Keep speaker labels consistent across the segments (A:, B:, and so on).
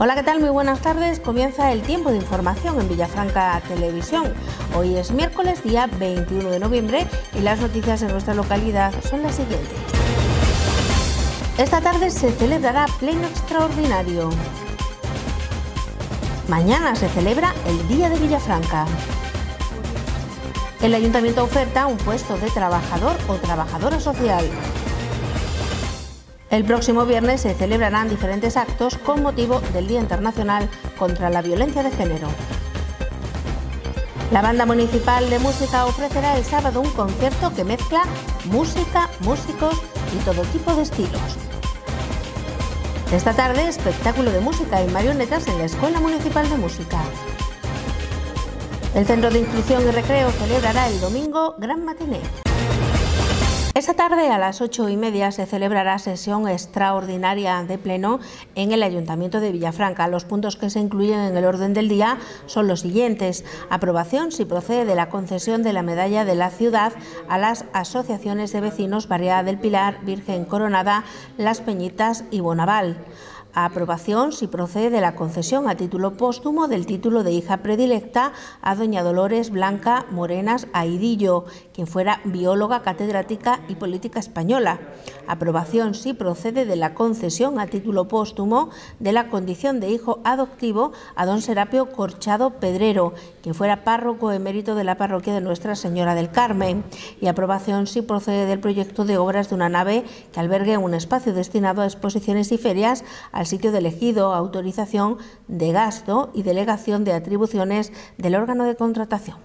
A: Hola, ¿qué tal? Muy buenas tardes. Comienza el tiempo de información en Villafranca Televisión. Hoy es miércoles, día 21 de noviembre, y las noticias en nuestra localidad son las siguientes. Esta tarde se celebrará pleno extraordinario. Mañana se celebra el Día de Villafranca. El ayuntamiento oferta un puesto de trabajador o trabajadora social. El próximo viernes se celebrarán diferentes actos con motivo del Día Internacional contra la Violencia de Género. La Banda Municipal de Música ofrecerá el sábado un concierto que mezcla música, músicos y todo tipo de estilos. Esta tarde, espectáculo de música y marionetas en la Escuela Municipal de Música. El Centro de Instrucción y Recreo celebrará el domingo Gran Matiné. Esta tarde a las ocho y media se celebrará sesión extraordinaria de pleno en el Ayuntamiento de Villafranca. Los puntos que se incluyen en el orden del día son los siguientes. Aprobación si procede de la concesión de la medalla de la ciudad a las asociaciones de vecinos Barriada del Pilar, Virgen Coronada, Las Peñitas y Bonaval aprobación si procede de la concesión a título póstumo del título de hija predilecta a doña Dolores Blanca Morenas Aidillo, quien fuera bióloga catedrática y política española. Aprobación si procede de la concesión a título póstumo de la condición de hijo adoptivo a don Serapio Corchado Pedrero, quien fuera párroco emérito de la parroquia de Nuestra Señora del Carmen. Y aprobación si procede del proyecto de obras de una nave que albergue un espacio destinado a exposiciones y ferias al sitio de elegido, autorización de gasto y delegación de atribuciones del órgano de contratación.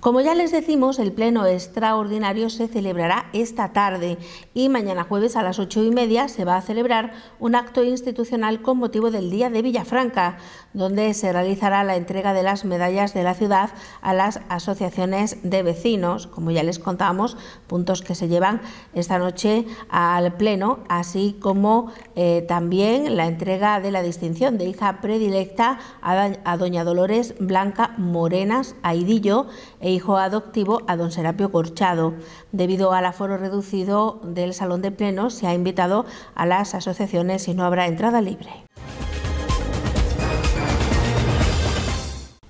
A: Como ya les decimos, el pleno extraordinario se celebrará esta tarde y mañana jueves a las ocho y media se va a celebrar un acto institucional con motivo del Día de Villafranca, donde se realizará la entrega de las medallas de la ciudad a las asociaciones de vecinos, como ya les contamos, puntos que se llevan esta noche al pleno, así como eh, también la entrega de la distinción de hija predilecta a, doña Dolores Blanca Morenas Aidillo. E hijo adoptivo a don Serapio Corchado. Debido al aforo reducido del salón de plenos, se ha invitado a las asociaciones y no habrá entrada libre.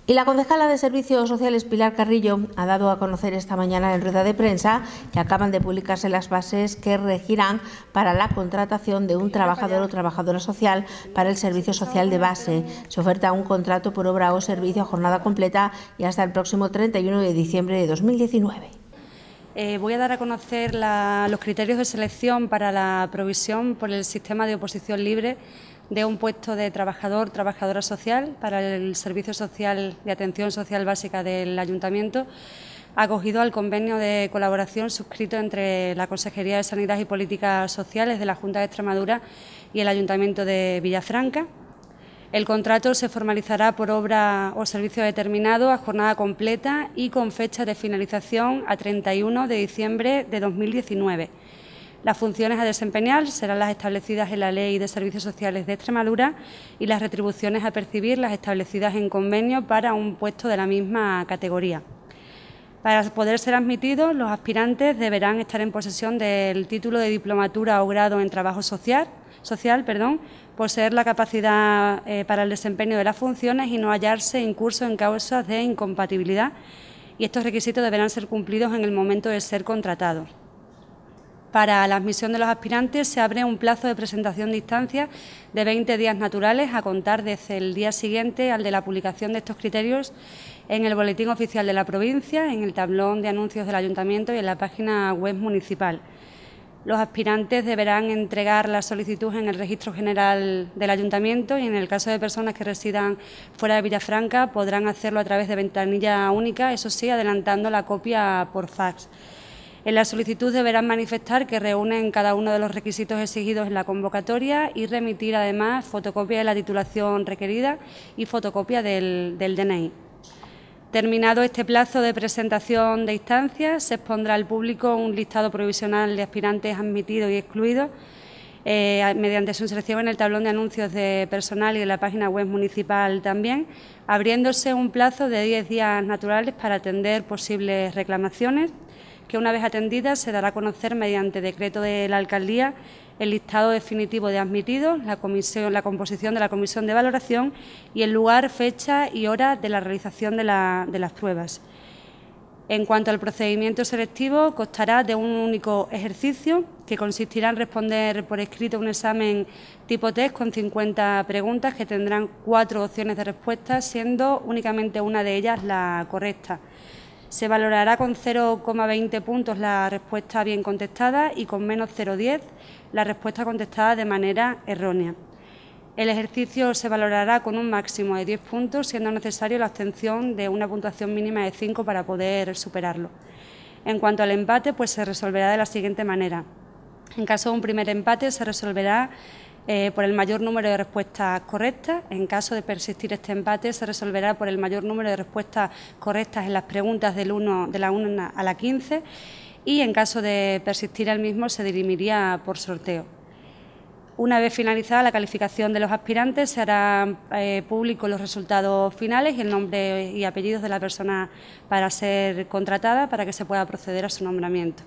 A: Y la concejala de Servicios Sociales Pilar Carrillo ha dado a conocer esta mañana en rueda de prensa que acaban de publicarse las bases que regirán para la contratación de un trabajador o trabajadora social para el servicio social de base. Se oferta un contrato por obra o servicio a jornada completa y hasta el próximo 31 de diciembre de 2019.
B: Eh, voy a dar a conocer los criterios de selección para la provisión por el sistema de oposición libre de un puesto de trabajador, trabajadora social para el Servicio Social de Atención Social Básica del Ayuntamiento, acogido al convenio de colaboración suscrito entre la Consejería de Sanidad y Políticas Sociales de la Junta de Extremadura y el Ayuntamiento de Villafranca. El contrato se formalizará por obra o servicio determinado a jornada completa y con fecha de finalización a 31 de diciembre de 2019 las funciones a desempeñar serán las establecidas en la Ley de Servicios Sociales de Extremadura y las retribuciones a percibir las establecidas en convenio para un puesto de la misma categoría. Para poder ser admitidos, los aspirantes deberán estar en posesión del título de diplomatura o grado en trabajo social, social perdón, poseer la capacidad eh, para el desempeño de las funciones y no hallarse incurso en causas de incompatibilidad. Y estos requisitos deberán ser cumplidos en el momento de ser contratados. Para la admisión de los aspirantes se abre un plazo de presentación de instancias de 20 días naturales a contar desde el día siguiente al de la publicación de estos criterios en el Boletín Oficial de la Provincia, en el tablón de anuncios del Ayuntamiento y en la página web municipal. Los aspirantes deberán entregar la solicitud en el Registro General del Ayuntamiento y en el caso de personas que residan fuera de Villafranca podrán hacerlo a través de ventanilla única, eso sí, adelantando la copia por fax. En la solicitud deberán manifestar que reúnen cada uno de los requisitos exigidos en la convocatoria y remitir además fotocopia de la titulación requerida y fotocopia del, DNI. Terminado este plazo de presentación de instancias, se expondrá al público un listado provisional de aspirantes admitidos y excluidos eh, mediante su inserción en el tablón de anuncios de personal y de la página web municipal también, abriéndose un plazo de 10 días naturales para atender posibles reclamaciones que una vez atendida se dará a conocer mediante decreto de la Alcaldía el listado definitivo de admitidos, la, comisión, la composición de la comisión de valoración y el lugar, fecha y hora de la realización de, de las pruebas. En cuanto al procedimiento selectivo, constará de un único ejercicio que consistirá en responder por escrito un examen tipo test con 50 preguntas que tendrán cuatro opciones de respuesta, siendo únicamente una de ellas la correcta. Se valorará con 0,20 puntos la respuesta bien contestada y con menos 0,10 la respuesta contestada de manera errónea. El ejercicio se valorará con un máximo de 10 puntos, siendo necesario la obtención de una puntuación mínima de 5 para poder superarlo. En cuanto al empate, pues se resolverá de la siguiente manera. En caso de un primer empate, se resolverá eh, por el mayor número de respuestas correctas. En caso de persistir este empate, se resolverá por el mayor número de respuestas correctas en las preguntas del 1, de la 1 a la 15 y en caso de persistir el mismo se dirimiría por sorteo. Una vez finalizada la calificación de los aspirantes, se harán eh, públicos los resultados finales y el nombre y apellidos de la persona para ser contratada para que se pueda proceder a su nombramiento.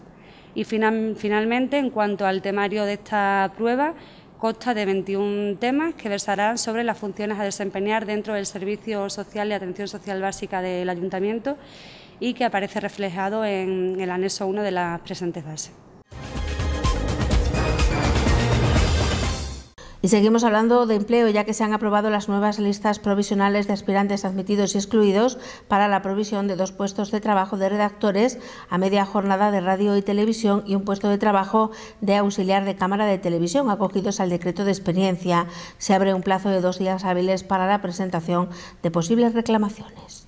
B: Y finalmente, en cuanto al temario de esta prueba, Consta de 21 temas que versarán sobre las funciones a desempeñar dentro del Servicio Social y Atención Social Básica del Ayuntamiento y que aparece reflejado en el anexo 1 de las presentes bases.
A: Y seguimos hablando de empleo, ya que se han aprobado las nuevas listas provisionales de aspirantes admitidos y excluidos para la provisión de dos puestos de trabajo de redactores a media jornada de radio y televisión y un puesto de trabajo de auxiliar de cámara de televisión, acogidos al decreto de experiencia. Se abre un plazo de dos días hábiles para la presentación de posibles reclamaciones.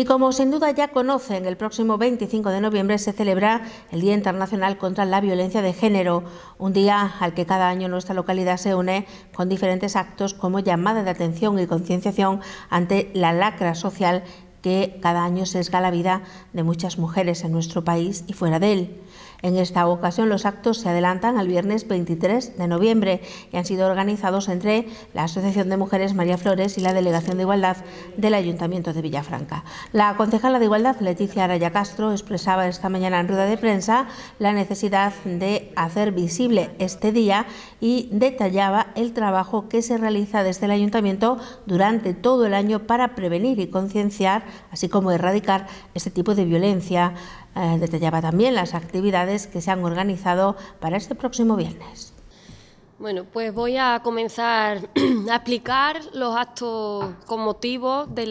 A: Y como sin duda ya conocen, el próximo 25 de noviembre se celebra el Día Internacional contra la Violencia de Género, un día al que cada año nuestra localidad se une con diferentes actos como llamada de atención y concienciación ante la lacra social que cada año sesga la vida de muchas mujeres en nuestro país y fuera de él. En esta ocasión los actos se adelantan al viernes 23 de noviembre y han sido organizados entre la Asociación de Mujeres María Flores y la Delegación de Igualdad del Ayuntamiento de Villafranca. La concejala de Igualdad, Leticia Araya Castro, expresaba esta mañana en rueda de prensa la necesidad de hacer visible este día y detallaba el trabajo que se realiza desde el Ayuntamiento durante todo el año para prevenir y concienciar, así como erradicar este tipo de violencia eh, detallaba también las actividades que se han organizado para este próximo viernes.
C: Bueno, pues voy a comenzar a explicar los actos con motivo del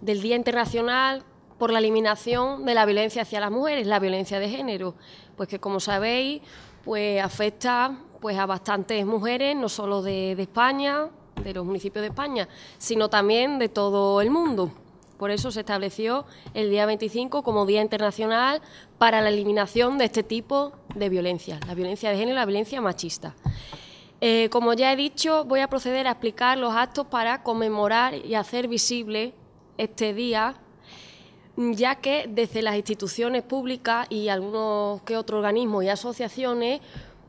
C: Día Internacional por la Eliminación de la Violencia hacia las Mujeres, la violencia de género, pues que como sabéis, pues afecta pues a bastantes mujeres, no solo de España, de los municipios de España, sino también de todo el mundo. Por eso se estableció el día 25 como Día Internacional para la Eliminación de este tipo de violencia, la violencia de género y la violencia machista. Eh, como ya he dicho, voy a proceder a explicar los actos para conmemorar y hacer visible este día, ya que desde las instituciones públicas y algunos que otros organismos y asociaciones,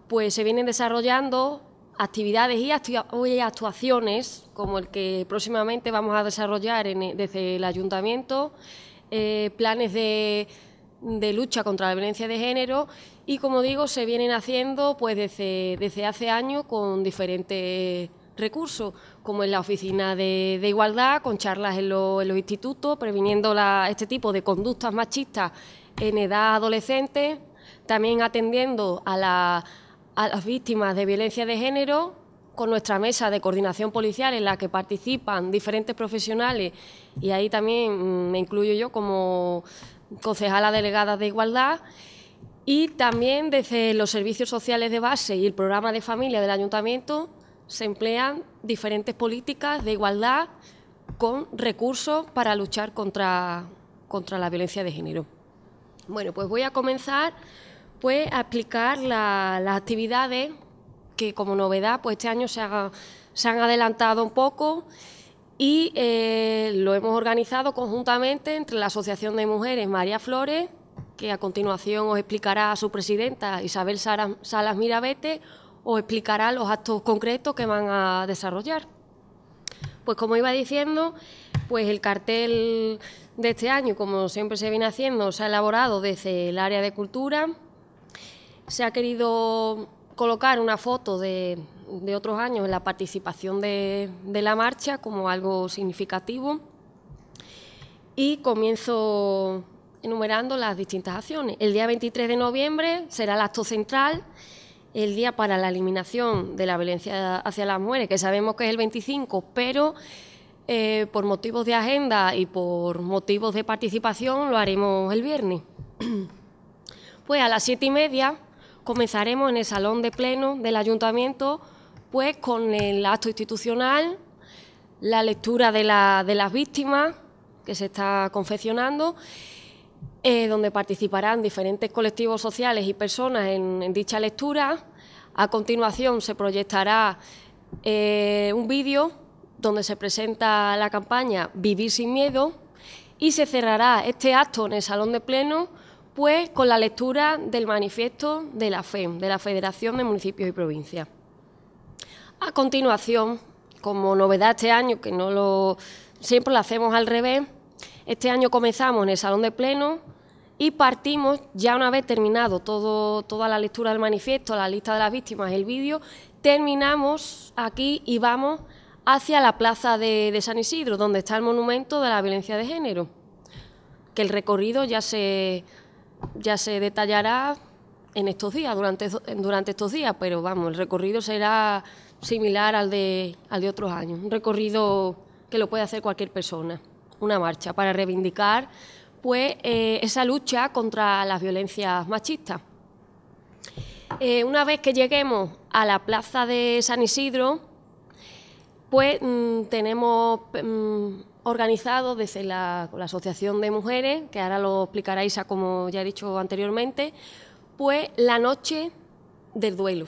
C: pues se vienen desarrollando actividades y, actuaciones como el que próximamente vamos a desarrollar desde el ayuntamiento, eh, planes de, lucha contra la violencia de género y como digo se vienen haciendo pues desde, hace años con diferentes recursos, como en la Oficina de, Igualdad, con charlas en, los institutos, previniendo este tipo de conductas machistas en edad adolescente, también atendiendo a la a las víctimas de violencia de género con nuestra mesa de coordinación policial en la que participan diferentes profesionales y ahí también mm, me incluyo yo como concejala delegada de igualdad y también desde los servicios sociales de base y el programa de familia del ayuntamiento se emplean diferentes políticas de igualdad con recursos para luchar contra, contra la violencia de género. Bueno, pues voy a comenzar ...pues aplicar la, las actividades que como novedad pues este año se, han adelantado un poco y eh, lo hemos organizado conjuntamente entre la Asociación de Mujeres María Flores, que a continuación os explicará a su presidenta Isabel Salas, Salas Mirabete, os explicará los actos concretos que van a desarrollar. Pues como iba diciendo, pues el cartel de este año, como siempre se viene haciendo, se ha elaborado desde el área de cultura, se ha querido colocar una foto de, otros años en la participación de, la marcha como algo significativo y comienzo enumerando las distintas acciones. El día 23 de noviembre será el acto central, el día para la eliminación de la violencia hacia las mujeres, que sabemos que es el 25, pero eh, por motivos de agenda y por motivos de participación lo haremos el viernes. Pues a las siete y media comenzaremos en el salón de pleno del ayuntamiento, pues con el acto institucional, la lectura de, las víctimas que se está confeccionando, eh, donde participarán diferentes colectivos sociales y personas en, dicha lectura. A continuación se proyectará eh, un vídeo donde se presenta la campaña Vivir sin miedo y se cerrará este acto en el salón de pleno con la lectura del manifiesto de la FEM, de la Federación de Municipios y Provincias. A continuación, como novedad este año, que no lo siempre lo hacemos al revés, este año comenzamos en el salón de pleno y partimos, ya una vez terminado todo, toda la lectura del manifiesto, la lista de las víctimas, el vídeo, terminamos aquí y vamos hacia la plaza de San Isidro, donde está el monumento de la violencia de género, que el recorrido ya se ya se detallará en estos días, durante, durante estos días, pero vamos, el recorrido será similar al de, al de otros años, un recorrido que lo puede hacer cualquier persona, una marcha para reivindicar pues eh, esa lucha contra las violencias machistas. Eh, una vez que lleguemos a la plaza de San Isidro, pues mm, tenemos mm, organizado desde la, Asociación de Mujeres, que ahora lo explicará Isa como ya he dicho anteriormente, pues la noche del duelo.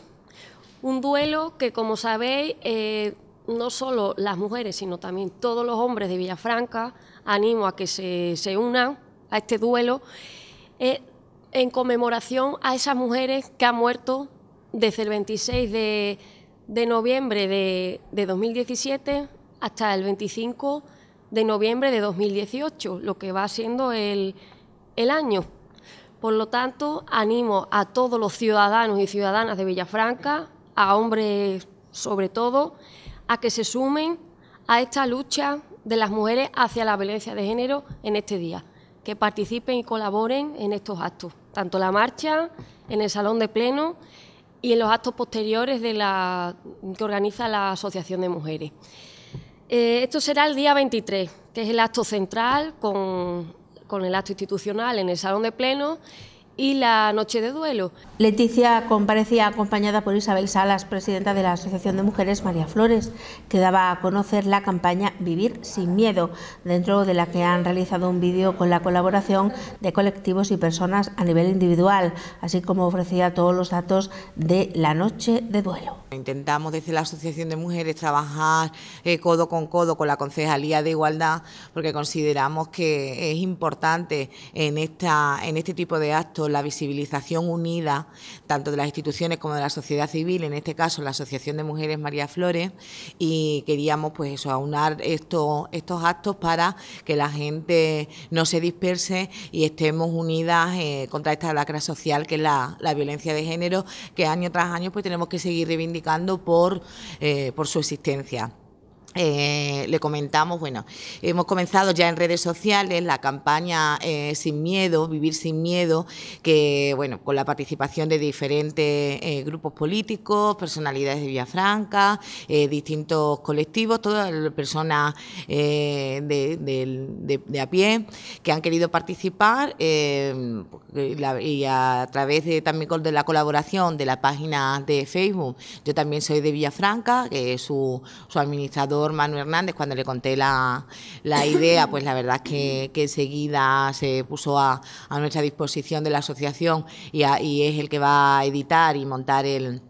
C: Un duelo que, como sabéis, eh, no solo las mujeres, sino también todos los hombres de Villafranca, animo a que se, se unan a este duelo, eh, en conmemoración a esas mujeres que han muerto desde el 26 de, noviembre de, de 2017 hasta el 25 de noviembre de 2018, lo que va siendo el, año. Por lo tanto, animo a todos los ciudadanos y ciudadanas de Villafranca, a hombres sobre todo, a que se sumen a esta lucha de las mujeres hacia la violencia de género en este día, que participen y colaboren en estos actos, tanto la marcha, en el salón de pleno y en los actos posteriores que organiza la Asociación de Mujeres. Eh, esto será el día 23, que es el acto central con el acto institucional en el salón de pleno y la noche de duelo. Leticia comparecía acompañada por Isabel Salas, presidenta
A: de la Asociación de Mujeres María Flores, que daba a conocer la campaña Vivir sin Miedo, dentro de la que han realizado un vídeo con la colaboración de colectivos y personas a nivel individual, así como ofrecía todos los datos de la noche de duelo.
D: Intentamos desde la Asociación de Mujeres trabajar eh, codo con codo con la Concejalía de Igualdad, porque consideramos que es importante en, esta, en este tipo de actos la visibilización unida, tanto de las instituciones como de la sociedad civil, en este caso la Asociación de Mujeres María Flores, y queríamos pues eso, aunar estos, estos actos para que la gente no se disperse y estemos unidas eh, contra esta lacra social que es la, violencia de género, que año tras año pues tenemos que seguir reivindicando por eh, su existencia. Eh, le comentamos, bueno, hemos comenzado ya en redes sociales la campaña eh, Sin Miedo, Vivir Sin Miedo, que, bueno, con la participación de diferentes eh, grupos políticos, personalidades de Villafranca, distintos colectivos, todas las personas de, a pie que han querido participar pues, y a través también de la colaboración de la página de Facebook. Yo también soy de Villafranca, que es su administrador Manuel Hernández, cuando le conté la, idea, pues la verdad es que, que enseguida se puso a, nuestra disposición de la asociación y, es el que va a editar y montar el,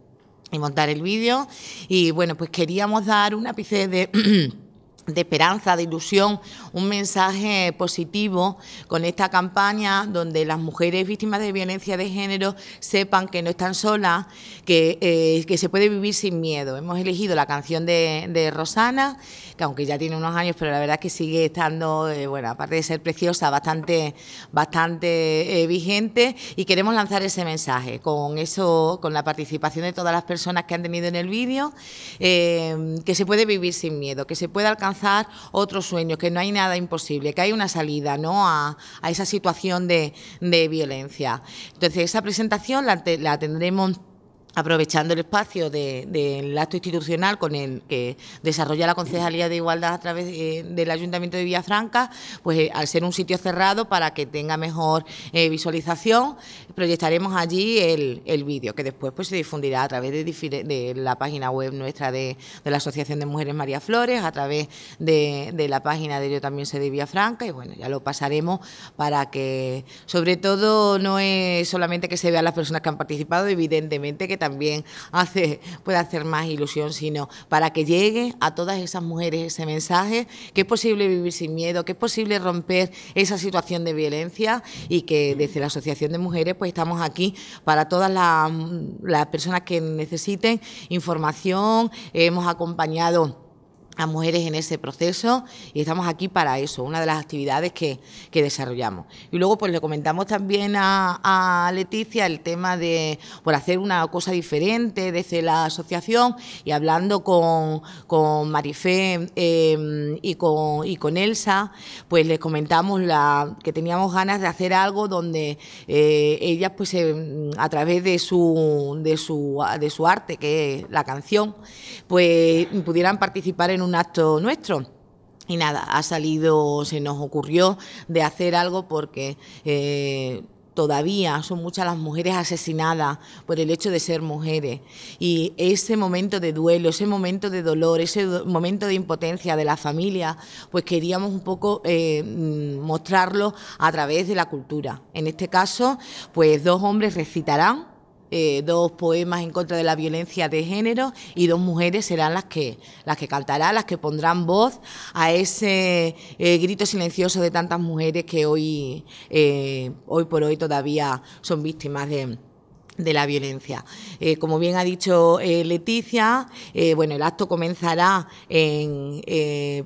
D: y montar el vídeo. Y bueno, pues queríamos dar un ápice de... de esperanza, de ilusión, un mensaje positivo con esta campaña donde las mujeres víctimas de violencia de género sepan que no están solas, que, eh, que se puede vivir sin miedo. Hemos elegido la canción de, Rosana, que aunque ya tiene unos años, pero la verdad es que sigue estando, eh, bueno, aparte de ser preciosa, bastante, bastante eh, vigente y queremos lanzar ese mensaje con eso, con la participación de todas las personas que han tenido en el vídeo, que se puede vivir sin miedo, que se puede alcanzar otros otro sueño, que no hay nada imposible, que hay una salida ¿no? a, a esa situación de, de violencia. Entonces, esa presentación la, te, la tendremos aprovechando el espacio del acto institucional con el que desarrolla la Concejalía de Igualdad a través eh, del Ayuntamiento de Villafranca, pues eh, al ser un sitio cerrado para que tenga mejor eh, visualización, proyectaremos allí el, vídeo, que después pues se difundirá a través de, la página web nuestra de, la Asociación de Mujeres María Flores, a través de, la página de Yo también sé de Villafranca, y bueno, ya lo pasaremos para que, sobre todo, no es solamente que se vean las personas que han participado, evidentemente que también hace, puede hacer más ilusión, sino para que llegue a todas esas mujeres ese mensaje, que es posible vivir sin miedo, que es posible romper esa situación de violencia y que desde la Asociación de Mujeres pues estamos aquí para todas las personas que necesiten información, hemos acompañado a mujeres en ese proceso y estamos aquí para eso, una de las actividades que, que desarrollamos. Y luego pues le comentamos también a, a, Leticia el tema de por hacer una cosa diferente desde la asociación y hablando con, con Marifé em, y, con, y con Elsa, pues les comentamos la, que teníamos ganas de hacer algo donde eh, ellas pues em, a través de su, de, su, de su arte, que es la canción, pues pudieran participar en un acto nuestro. Y nada, ha salido, se nos ocurrió de hacer algo porque eh, todavía son muchas las mujeres asesinadas por el hecho de ser mujeres. Y ese momento de duelo, ese momento de dolor, ese momento de impotencia de la familia, pues queríamos un poco eh, mostrarlo a través de la cultura. En este caso, pues dos hombres recitarán eh, dos poemas en contra de la violencia de género y dos mujeres serán las que, las que cantarán, las que pondrán voz a ese eh, grito silencioso de tantas mujeres que hoy, eh, hoy por hoy todavía son víctimas de de la violencia. Eh, como bien ha dicho eh, Leticia, eh, bueno, el acto comenzará en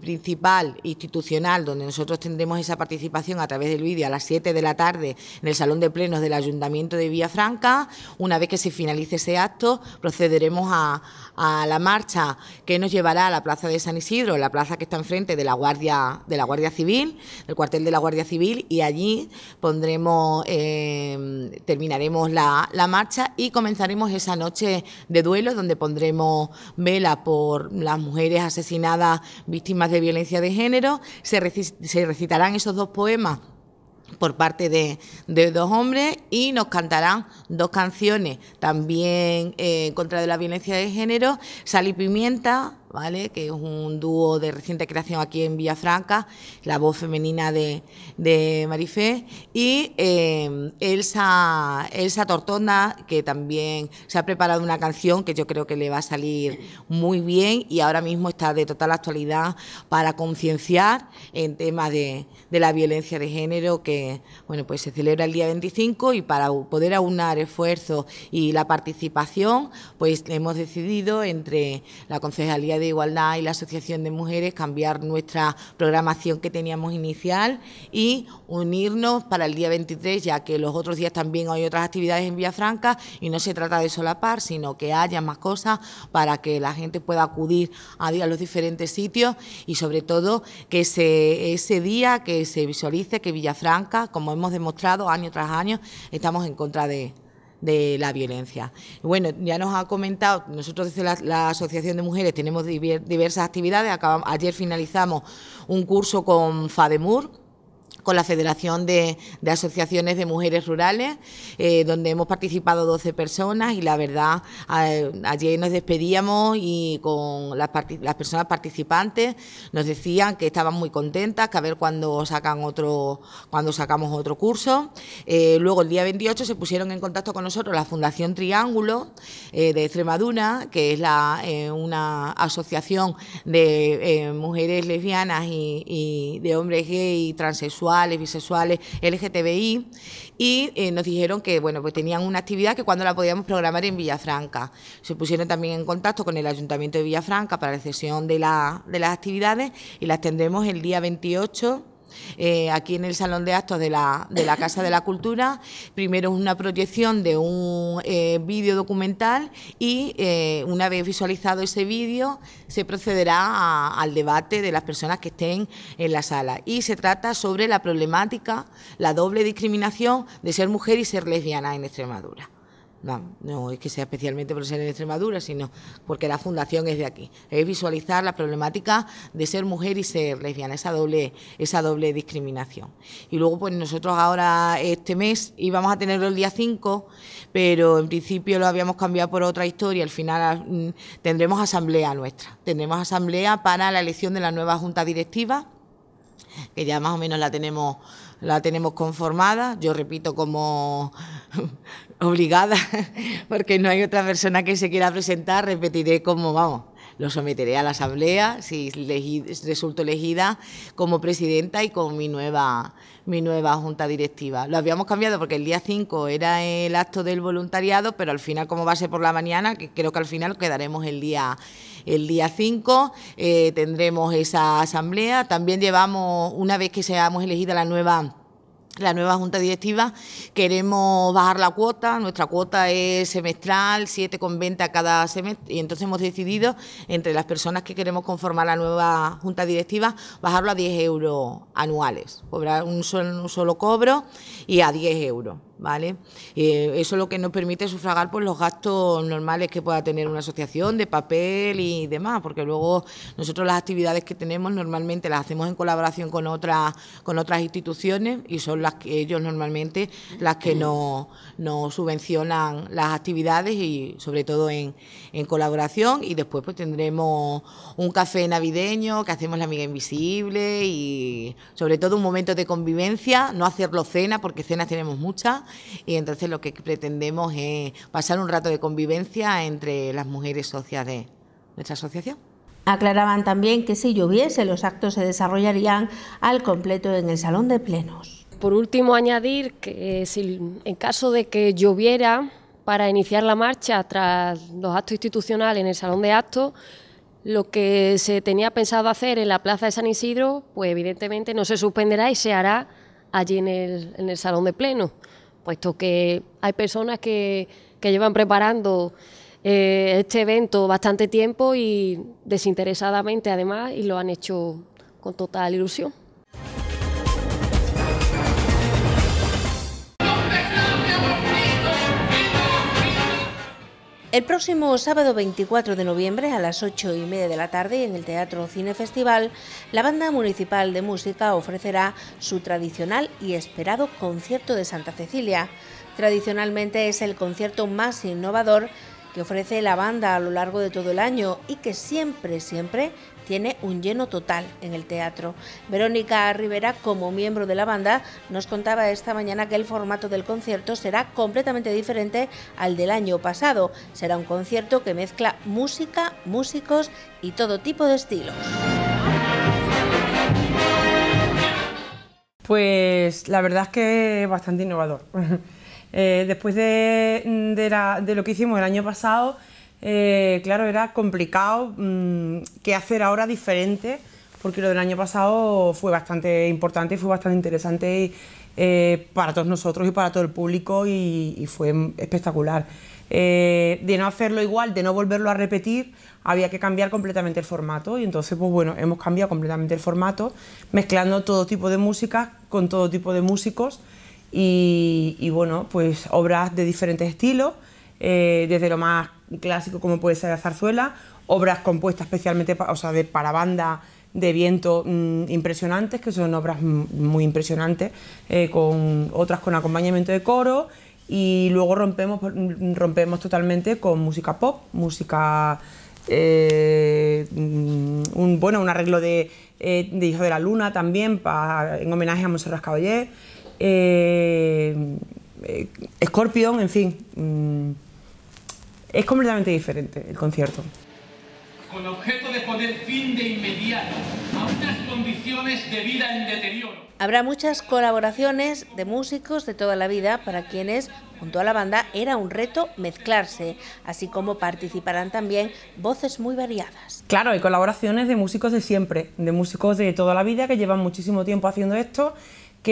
D: principal institucional, donde nosotros tendremos esa participación a través del vídeo a las 7 de la tarde en el Salón de Plenos del Ayuntamiento de Villafranca. Una vez que se finalice ese acto, procederemos a, a la marcha que nos llevará a la Plaza de San Isidro, la plaza que está enfrente de la Guardia, de la Guardia Civil, del cuartel de la Guardia Civil, y allí pondremos, em, terminaremos la, la marcha y comenzaremos esa noche de duelo donde pondremos vela por las mujeres asesinadas víctimas de violencia de género. Se, recitarán esos dos poemas por parte de, de, dos hombres y nos cantarán dos canciones también eh, en contra de la violencia de género, Sal y Pimienta, que es un dúo de reciente creación aquí en Villafranca, la voz femenina de, de Marifé, y eh, Elsa, Elsa Tortona, que también se ha preparado una canción que yo creo que le va a salir muy bien y ahora mismo está de total actualidad para concienciar en tema de, de la violencia de género, que bueno, pues se celebra el día 25 y para poder aunar esfuerzos y la participación, pues hemos decidido entre la Concejalía de Igualdad y la Asociación de Mujeres cambiar nuestra programación que teníamos inicial y unirnos para el día 23, ya que los otros días también hay otras actividades en Villafranca y no se trata de solapar, sino que haya más cosas para que la gente pueda acudir a, los diferentes sitios y sobre todo que ese día que se visualice que Villafranca, como hemos demostrado año tras año, estamos en contra de de la violencia. Bueno, ya nos ha comentado, nosotros desde la, Asociación de Mujeres tenemos diversas actividades, ayer finalizamos un curso con FADEMUR, con la Federación de, Asociaciones de Mujeres Rurales, eh, donde hemos participado 12 personas y la verdad, allí ayer nos despedíamos y con las, personas participantes nos decían que estaban muy contentas, que a ver cuando, sacan otro, cuando sacamos otro curso. Eh, luego, el día 28, se pusieron en contacto con nosotros la Fundación Triángulo eh, de Extremadura, que es una asociación de mujeres lesbianas y, y de hombres gay y transexuales bisexuales, LGTBI, y eh, nos dijeron que bueno, pues tenían una actividad que cuando la podíamos programar en Villafranca. Se pusieron también en contacto con el Ayuntamiento de Villafranca para la cesión de, de las actividades y las tendremos el día 28 eh, aquí en el Salón de Actos de la, Casa de la Cultura. Primero una proyección de un eh, vídeo documental y eh, una vez visualizado ese vídeo se procederá al debate de las personas que estén en la sala. Y se trata sobre la problemática, la doble discriminación de ser mujer y ser lesbiana en Extremadura. No, es que sea especialmente por ser en Extremadura, sino porque la fundación es de aquí. Es visualizar la problemática de ser mujer y ser lesbiana, esa doble, esa doble discriminación. Y luego, pues nosotros ahora este mes íbamos a tenerlo el día 5, pero en principio lo habíamos cambiado por otra historia. Al final ah, mm, tendremos asamblea nuestra. Tendremos asamblea para la elección de la nueva junta directiva, que ya más o menos la tenemos la tenemos conformada, yo repito como obligada, porque no hay otra persona que se quiera presentar, repetiré como vamos lo someteré a la Asamblea si resulto elegida como presidenta y con mi nueva, mi nueva junta directiva. Lo habíamos cambiado porque el día 5 era el acto del voluntariado, pero al final, como va a ser por la mañana, que creo que al final quedaremos el día el día 5, eh, tendremos esa asamblea. También llevamos, una vez que seamos elegida la nueva la nueva Junta Directiva, queremos bajar la cuota, nuestra cuota es semestral, 7,20 cada semestre, y entonces hemos decidido, entre las personas que queremos conformar la nueva Junta Directiva, bajarlo a 10 euros anuales, cobrar un solo, un solo cobro y a 10 euros. ¿vale? Eh, eso es lo que nos permite sufragar pues, los gastos normales que pueda tener una asociación de papel y demás, porque luego nosotros las actividades que tenemos normalmente las hacemos en colaboración con otras, con otras instituciones y son las que ellos normalmente las que nos, subvencionan las actividades y sobre todo en, colaboración y después pues tendremos un café navideño que hacemos la amiga invisible y sobre todo un momento de convivencia, no hacerlo cena porque cenas tenemos muchas y entonces lo que pretendemos es pasar un rato de convivencia entre las mujeres socias de
A: nuestra asociación. Aclaraban también que si lloviese los actos se desarrollarían al completo en el salón de plenos.
C: Por último, añadir que eh, en caso de que lloviera para iniciar la marcha tras los actos institucionales en el salón de actos, lo que se tenía pensado hacer en la plaza de San Isidro, pues evidentemente no se suspenderá y se hará allí en el, en el salón de Plenos puesto que hay personas que, que llevan preparando eh, este evento bastante tiempo y desinteresadamente además y lo han hecho con total ilusión.
A: El próximo sábado 24 de noviembre a las 8 y media de la tarde en el Teatro Cine Festival, la Banda Municipal de Música ofrecerá su tradicional y esperado concierto de Santa Cecilia. Tradicionalmente es el concierto más innovador que ofrece la banda a lo largo de todo el año y que siempre, siempre tiene un lleno total en el teatro. Verónica Rivera, como miembro de la banda, nos contaba esta mañana que el formato del concierto será completamente diferente al del año pasado. Será un concierto que mezcla música, músicos y todo tipo de estilos.
E: Pues la verdad es que es bastante innovador. Eh, después de lo que hicimos el año pasado, eh, claro, era complicado que mm, qué hacer ahora diferente, porque lo del año pasado fue bastante importante y fue bastante interesante eh, para todos nosotros y para todo el público y, fue espectacular. Eh, de no hacerlo igual, de no volverlo a repetir, había que cambiar completamente el formato y entonces, pues bueno, hemos cambiado completamente el formato, mezclando todo tipo de música con todo tipo de músicos y, bueno, pues obras de diferentes estilos, desde lo más clásico como puede ser la zarzuela, obras compuestas especialmente o sea, de, para banda de viento mm, impresionantes, que son obras muy impresionantes, eh, con otras con acompañamiento de coro, y luego rompemos, mm, rompemos totalmente con música pop, música... Eh, mm, un, bueno, un arreglo eh, de, Hijo de la Luna también, en homenaje a Monserrat Caballé, Scorpion, en fin... Es completamente diferente el concierto.
F: Con objeto de poner fin de inmediato a unas condiciones de vida en deterioro.
A: Habrá muchas colaboraciones de músicos de toda la vida para quienes, junto a la banda, era un reto mezclarse, así como participarán también voces muy variadas.
E: Claro, hay colaboraciones de músicos de siempre, de músicos de toda la vida que llevan muchísimo tiempo haciendo esto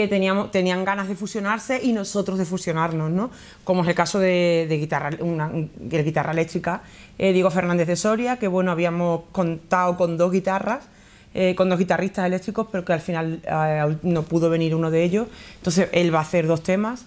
E: que tenían ganas de fusionarse y nosotros de fusionarnos, ¿no? Como es el caso de, guitarra, guitarra eléctrica, eh, Diego Fernández de Soria, que bueno, habíamos contado con dos guitarras, eh, con dos guitarristas eléctricos, pero que al final eh, no pudo venir uno de ellos. Entonces él va a hacer dos temas.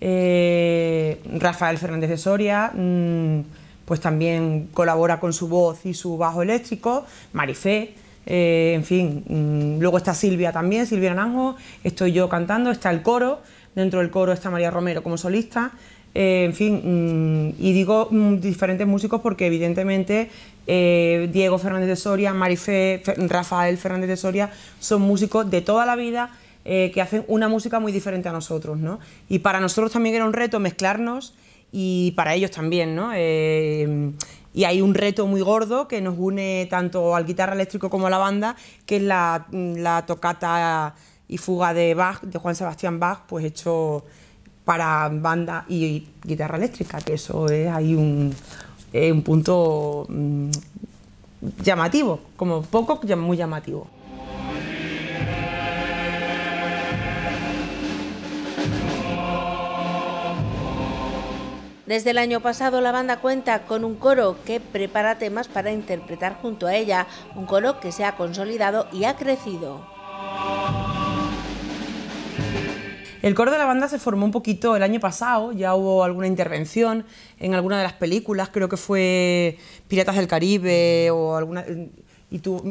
E: Rafael Fernández de Soria, mm, pues también colabora con su voz y su bajo eléctrico, Marifé. Eh, en fin, mm, luego está Silvia también, Silvia Naranjo, estoy yo cantando, está el coro, dentro del coro está María Romero como solista, eh, en fin, mm, y digo mm, diferentes músicos porque evidentemente eh, Diego Fernández de Soria, Marife, Rafael Fernández de Soria son músicos de toda la vida que hacen una música muy diferente a nosotros, ¿no? Y para nosotros también era un reto mezclarnos y para ellos también, ¿no? Y hay un reto muy gordo que nos une tanto al guitarra eléctrico como a la banda, que es mm, la, tocata y fuga de Bach, de Juan Sebastián Bach, pues hecho para banda y guitarra eléctrica, que eso es ahí un, un punto mm, llamativo, como poco muy llamativo.
A: Desde el año pasado la banda cuenta con un coro que prepara temas para interpretar junto a ella, un coro que se ha consolidado y ha crecido.
E: El coro de la banda se formó un poquito el año pasado, ya hubo alguna intervención en alguna de las películas, creo que fue Piratas del Caribe o alguna y, 1900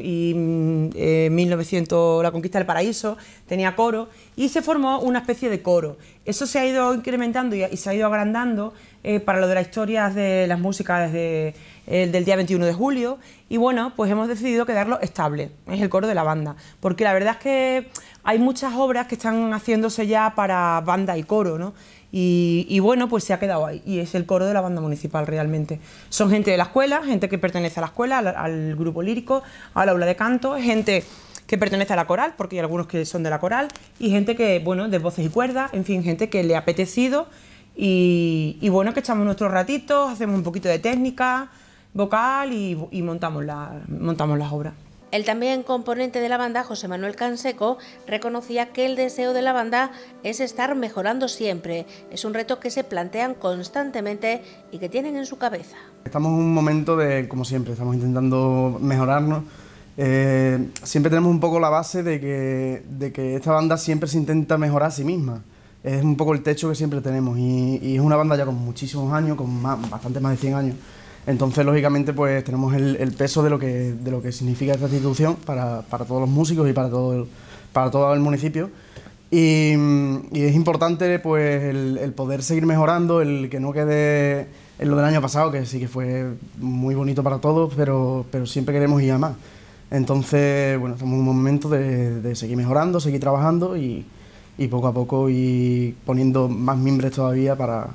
E: mm, eh, La Conquista del Paraíso, tenía coro, y se formó una especie de coro. Eso se ha ido incrementando y, y, se ha ido agrandando eh, para lo de las historias de las músicas desde del día 21 de julio y bueno, pues hemos decidido quedarlo estable, es el coro de la banda, porque la verdad es que hay muchas obras que están haciéndose ya para banda y coro, ¿no? Y, bueno, pues se ha quedado ahí. Y es el coro de la banda municipal realmente. Son gente de la escuela, gente que pertenece a la escuela, al, al, grupo lírico, al aula de canto, gente que pertenece a la coral, porque hay algunos que son de la coral, y gente que, bueno, de voces y cuerdas, en fin, gente que le ha apetecido y, bueno, que echamos nuestros ratitos, hacemos un poquito de técnica vocal y, montamos, montamos las obras.
A: El también componente de la banda, José Manuel Canseco, reconocía que el deseo de la banda es estar mejorando siempre. Es un reto que se plantean constantemente y que tienen en su cabeza.
F: Estamos en un momento de, como siempre, estamos intentando mejorarnos. Eh, siempre tenemos un poco la base de que esta banda siempre se intenta mejorar a sí misma es un poco el techo que siempre tenemos y, es una banda ya con muchísimos años, con bastante más de 100 años. Entonces, lógicamente, pues tenemos el, peso de lo, que, de lo que significa esta institución para, para todos los músicos y para todo el, para todo el municipio. Y, es importante pues el, poder seguir mejorando, el que no quede en lo del año pasado, que sí que fue muy bonito para todos, pero, pero siempre queremos ir a más. Entonces, bueno, estamos en un momento de, de seguir mejorando, seguir trabajando y, y poco a poco y poniendo más mimbres todavía para,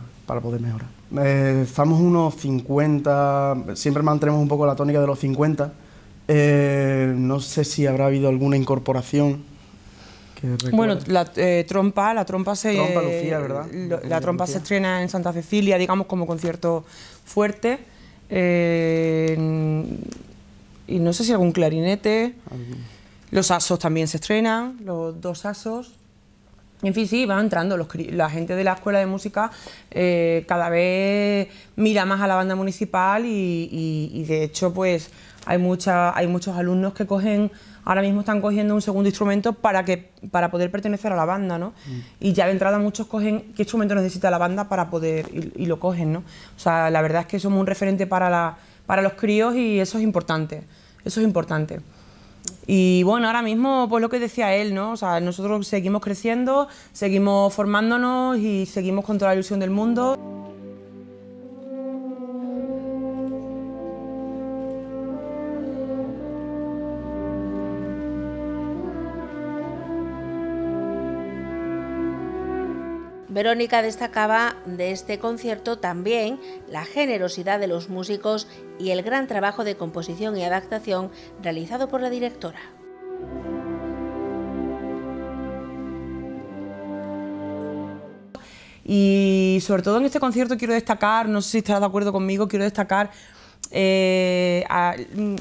F: poder mejorar. Eh, estamos unos 50, siempre mantenemos un poco la tónica de los 50. Eh, no sé si habrá habido alguna incorporación. bueno,
E: la eh, trompa, la trompa se trompa, la trompa se estrena en Santa Cecilia, digamos como concierto fuerte. y no sé si algún clarinete. Los asos también se estrenan, los dos asos en fin, sí, van entrando. Los, la gente de la escuela de música eh, cada vez mira más a la banda municipal y, de hecho, pues hay hay muchos alumnos que cogen, ahora mismo están cogiendo un segundo instrumento para que, para poder pertenecer a la banda, ¿no? Mm. Y ya de entrada muchos cogen qué instrumento necesita la banda para poder y, lo cogen, ¿no? O sea, la verdad es que somos un referente para para los críos y eso es importante. Eso es importante. Y bueno, ahora mismo, pues lo que decía él, ¿no? O sea, nosotros seguimos creciendo, seguimos formándonos y seguimos con toda la ilusión del mundo.
A: Verónica destacaba de este concierto también la generosidad de los músicos y el gran trabajo de composición y adaptación realizado por la directora.
E: Y sobre todo en este concierto quiero destacar, no sé si estás de acuerdo conmigo, quiero destacar eh, mm,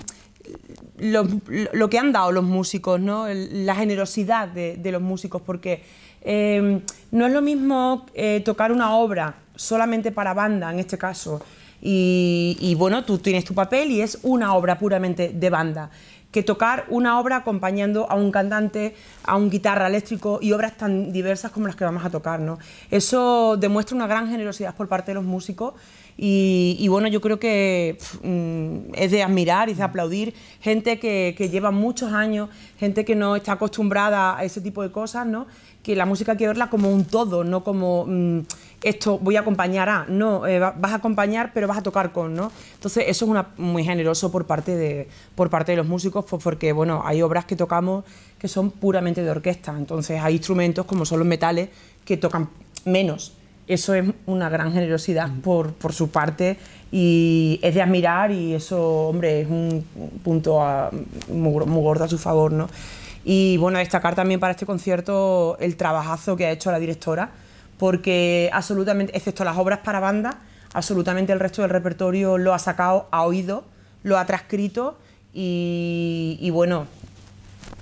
E: lo, que han dado los músicos, la generosidad de, de los músicos, porque Em, no es lo mismo eh, tocar una obra solamente para banda, en este caso. Y, bueno, tú tienes tu papel y es una obra puramente de banda, que tocar una obra acompañando a un cantante, a un guitarra eléctrico y obras tan diversas como las que vamos a tocar. ¿no? Eso demuestra una gran generosidad por parte de los músicos y, bueno, yo creo que mm, es de admirar y de aplaudir gente que, que lleva muchos años, gente que no está acostumbrada a ese tipo de cosas, ¿no? que la música hay que verla como un todo, no como mm, esto voy a acompañar a, no, eh, vas a acompañar pero vas a tocar con, ¿no? Entonces eso es una, muy generoso por parte, de, por parte de los músicos pues porque, bueno, hay obras que tocamos que son puramente de orquesta, entonces hay instrumentos como son los metales que tocan menos. Eso es una gran generosidad mm. por, por su parte y es de admirar y eso, hombre, es un punto ah, muy, muy gordo a su favor, ¿no? Y bueno, destacar también para este concierto el trabajazo que ha hecho la directora, porque absolutamente, excepto las obras para banda, absolutamente el resto del repertorio lo ha sacado ha oído, lo ha transcrito y, bueno,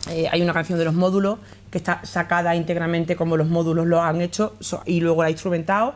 E: eh, hay una canción de los módulos que está sacada íntegramente como los módulos lo han hecho y luego la ha instrumentado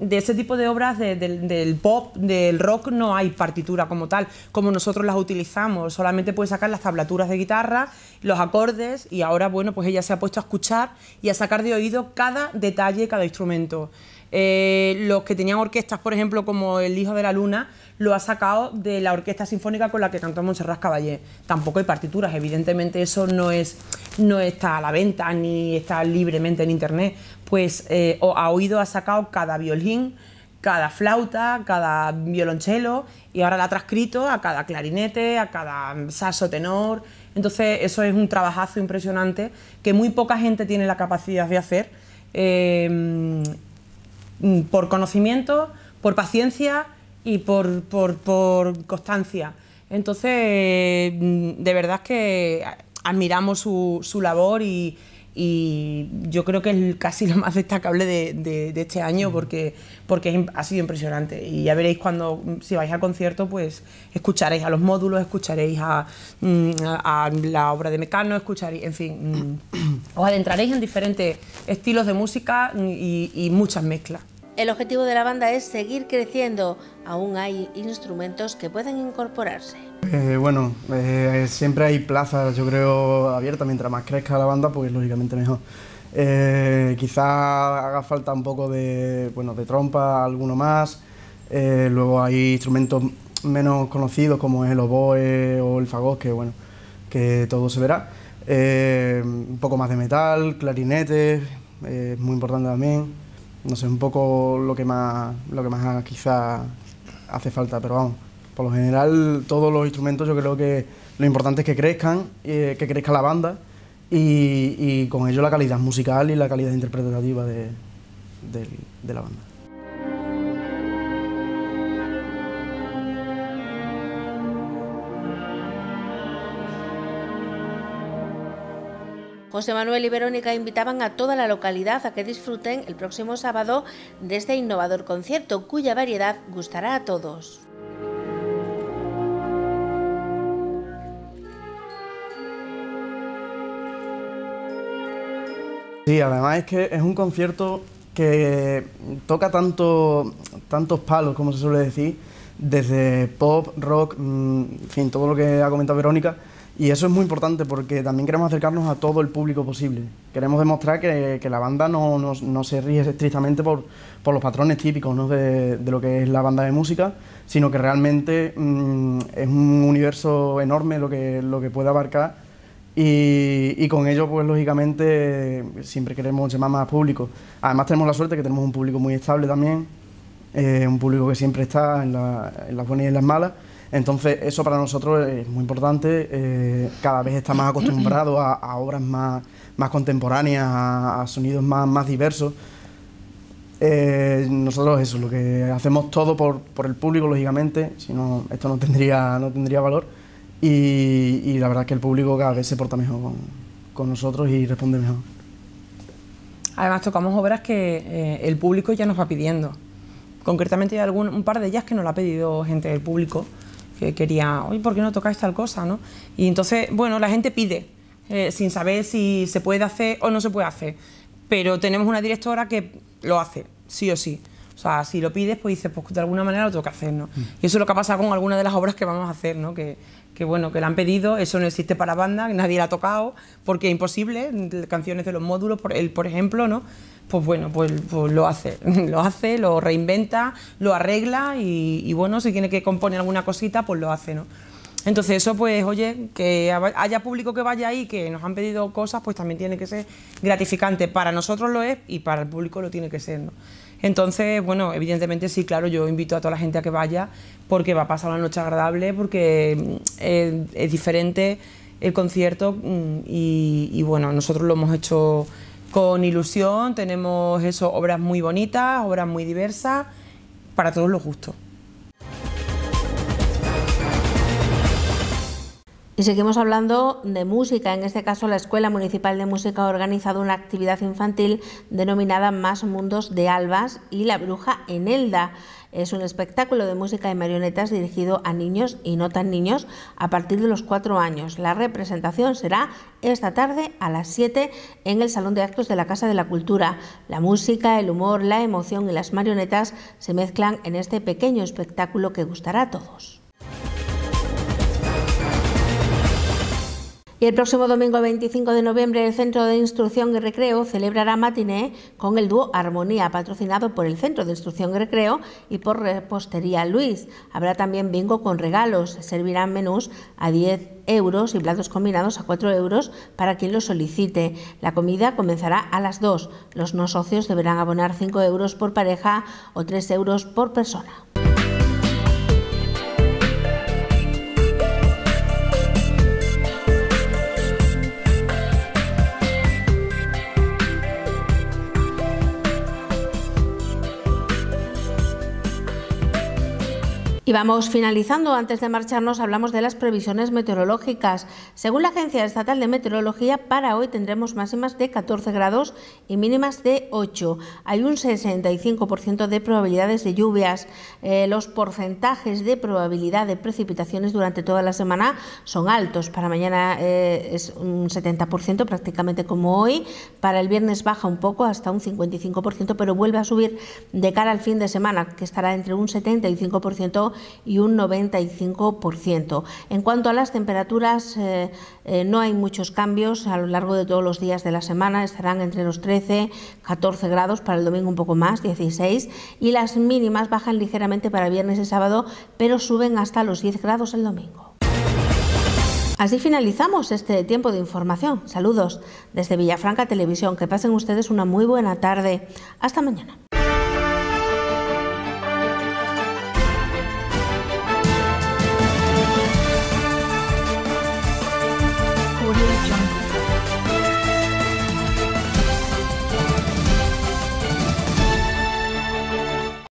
E: de ese tipo de obras del pop, del rock, no hay partitura como tal, como nosotros las utilizamos, solamente puede sacar las tablaturas de guitarra, los acordes y ahora, bueno, pues ella se ha puesto a escuchar y a sacar de oído cada detalle, cada instrumento. Eh, los que tenían orquestas, por ejemplo, como El Hijo de la Luna, lo ha sacado de la orquesta sinfónica con la que cantó Montserrat Caballé. Tampoco hay partituras, evidentemente eso no, es, no está a la venta ni está libremente en internet. Pues eh, ha oído ha sacado cada violín, cada flauta, cada violonchelo y ahora la ha transcrito a cada clarinete, a cada saxo tenor. Entonces eso es un trabajazo impresionante que muy poca gente tiene la capacidad de hacer. Eh, mm, por conocimiento, por paciencia y por, por, constancia. Entonces, mm, de verdad que admiramos su, su labor y, yo creo que es casi lo más destacable de, este año mm. porque, porque ha sido impresionante. Y ya veréis cuando, mm, si vais al concierto, pues escucharéis a los módulos, escucharéis a, la obra de Mecano, escucharéis, en fin, os adentraréis en diferentes estilos de música y muchas mezclas. El objetivo de la
A: banda es seguir creciendo. Aún hay instrumentos que pueden incorporarse.
F: Eh, bueno, eh, siempre hay plazas, yo creo, abiertas. Mientras más crezca la banda, pues lógicamente mejor. ...quizás eh, quizá haga falta un poco de, bueno, de trompa, alguno más. luego hay instrumentos menos conocidos como es el oboe o el fagot, que bueno, que todo se verá. un poco más de metal, clarinetes, es muy importante también. No sé, un poco lo que más, lo que más quizá hace falta, pero vamos, por lo general todos los instrumentos yo creo que lo importante es que crezcan, eh, que crezca la banda y, con ello la calidad musical y la calidad interpretativa de la banda.
A: José Manuel y Verónica invitaban a toda la localidad a que disfruten el próximo sábado de este innovador concierto cuya variedad gustará a todos.
F: Sí, además es que es un concierto que toca tanto, tantos palos, como se suele decir, desde pop, rock, mm, en fin, todo lo que ha comentado Verónica, y eso es muy importante porque también queremos acercarnos a todo el público posible. Queremos demostrar que, que la banda no, no, se rige estrictamente por, por los patrones típicos ¿no? de, de, lo que es la banda de música, sino que realmente mm, es un universo enorme lo que, lo que puede abarcar y, y, con ello, pues lógicamente, siempre queremos llamar más público. Además tenemos la suerte que tenemos un público muy estable también, eh, un público que siempre está en, en las buenas y en las malas, entonces, eso para nosotros es muy importante. Eh, cada vez está más acostumbrado a, obras más, contemporáneas, a, sonidos más, diversos. Eh, nosotros eso, lo que hacemos todo por, por el público, lógicamente, si no, esto no tendría, no tendría valor. Y, la verdad es que el público cada vez se porta mejor con, nosotros y responde mejor.
E: Además, tocamos obras que eh, el público ya nos va pidiendo. Concretamente hay algún, un par de ellas que nos la ha pedido gente del público que quería, oye, ¿por qué no tocáis tal cosa? ¿no? Y entonces, bueno, la gente pide, eh, sin saber si se puede hacer o no se puede hacer, pero tenemos una directora que lo hace, sí o sí. O sea, si lo pides, pues dices, pues de alguna manera lo tengo que hacer, ¿no? Mm. Y eso es lo que ha pasado con algunas de las obras que vamos a hacer, ¿no? Que, bueno, que la han pedido, eso no existe para banda, nadie la ha tocado, porque es imposible, canciones de los módulos, por, el, por ejemplo, ¿no? pues bueno, pues, pues lo hace, lo hace, lo reinventa, lo arregla y, bueno, si tiene que componer alguna cosita, pues lo hace, ¿no? Entonces eso, pues oye, que haya público que vaya ahí, que nos han pedido cosas, pues también tiene que ser gratificante. Para nosotros lo es y para el público lo tiene que ser, ¿no? Entonces, bueno, evidentemente sí, claro, yo invito a toda la gente a que vaya porque va a pasar una noche agradable, porque mm, es, diferente el concierto mm, y bueno, nosotros lo hemos hecho con ilusión, tenemos eso, obras muy bonitas, obras muy diversas, para todos los gustos.
A: Y seguimos hablando de música. En este caso, la Escuela Municipal de Música ha organizado una actividad infantil denominada Más Mundos de Albas y la Bruja en Elda... Es un espectáculo de música y marionetas dirigido a niños y no tan niños a partir de los cuatro años. La representación será esta tarde a las 7 en el Salón de Actos de la Casa de la Cultura. La música, el humor, la emoción y las marionetas se mezclan en este pequeño espectáculo que gustará a todos. Y el próximo domingo 25 de noviembre el Centro de Instrucción y Recreo celebrará matiné con el dúo Armonía, patrocinado por el Centro de Instrucción y Recreo y por Repostería Luis. Habrá también bingo con regalos. Servirán menús a 10 euros y platos combinados a 4 euros para quien lo solicite. La comida comenzará a las 2. Los no socios deberán abonar 5 euros por pareja o 3 euros por persona. Y vamos finalizando. Antes de marcharnos hablamos de las previsiones meteorológicas. Según la Agencia Estatal de Meteorología, para hoy tendremos máximas de 14 grados y mínimas de 8. Hay un 65% de probabilidades de lluvias. Eh, los porcentajes de probabilidad de precipitaciones durante toda la semana son altos. Para mañana eh, es un 70% prácticamente como hoy. Para el viernes baja un poco hasta un 55%, pero vuelve a subir de cara al fin de semana, que estará entre un 75 y y un 95%. En cuanto a las temperaturas, eh, eh, no hay muchos cambios a lo largo de todos los días de la semana, estarán entre los 13, 14 grados, para el domingo un poco más, 16, y las mínimas bajan ligeramente para viernes y sábado, pero suben hasta los 10 grados el domingo. Así finalizamos este tiempo de información. Saludos desde Villafranca Televisión. Que pasen ustedes una muy buena tarde. Hasta mañana.